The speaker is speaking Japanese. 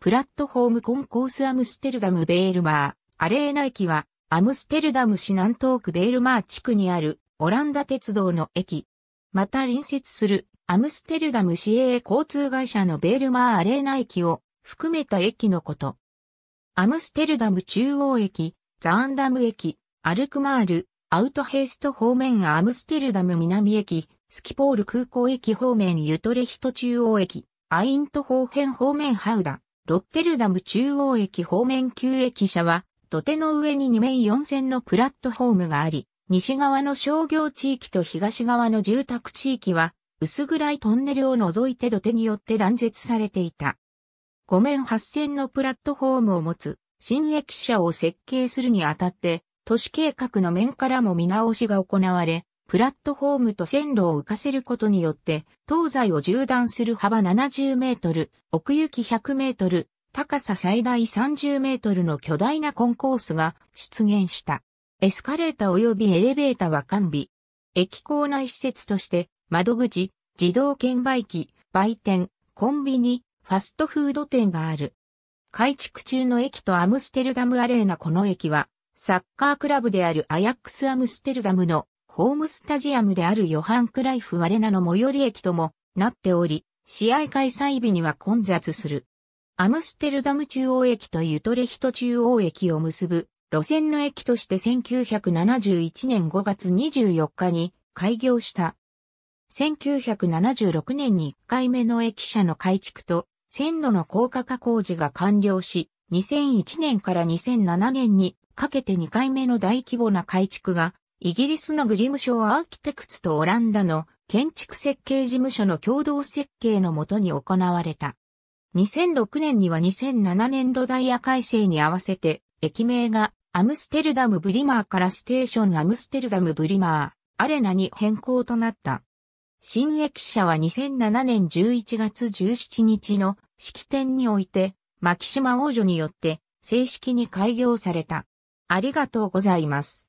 プラットホームコンコースアムステルダム・ベールマー、アレーナ駅は、アムステルダム市南東区ベールマー地区にある、オランダ鉄道の駅。また隣接する、アムステルダム市営交通会社のベールマーアレーナ駅を、含めた駅のこと。アムステルダム中央駅、ザアンダム駅、アルクマール、アウトヘイスト方面アムステルダム南駅、スキポール空港駅方面ユトレヒト中央駅、アイント方辺方面ハウダ。ロッテルダム中央駅方面旧駅舎は、土手の上に2面4線のプラットフォームがあり、西側の商業地域と東側の住宅地域は、薄暗いトンネルを除いて土手によって断絶されていた。5面8線のプラットフォームを持つ新駅舎を設計するにあたって、都市計画の面からも見直しが行われ、プラットフォームと線路を浮かせることによって、東西を縦断する幅70メートル、奥行き100メートル、高さ最大30メートルの巨大なコンコースが出現した。エスカレーター及びエレベータは完備。駅構内施設として、窓口、自動券売機、売店、コンビニ、ファストフード店がある。改築中の駅とアムステルダムアレーナこの駅は、サッカークラブであるアヤックスアムステルダムのホームスタジアムであるヨハンクライフ・アレナの最寄り駅ともなっており、試合開催日には混雑する。アムステルダム中央駅とユトレヒト中央駅を結ぶ路線の駅として1971年5月24日に開業した。1976年に1回目の駅舎の改築と線路の高架化工事が完了し、2001年から2007年にかけて2回目の大規模な改築がイギリスのグリム賞アーキテクツとオランダの建築設計事務所の共同設計のもとに行われた。2006年には2007年度ダイヤ改正に合わせて、駅名がアムステルダムブリマーからステーションアムステルダムブリマー、アレナに変更となった。新駅舎は2007年11月17日の式典において、マキシマ王女によって正式に開業された。ありがとうございます。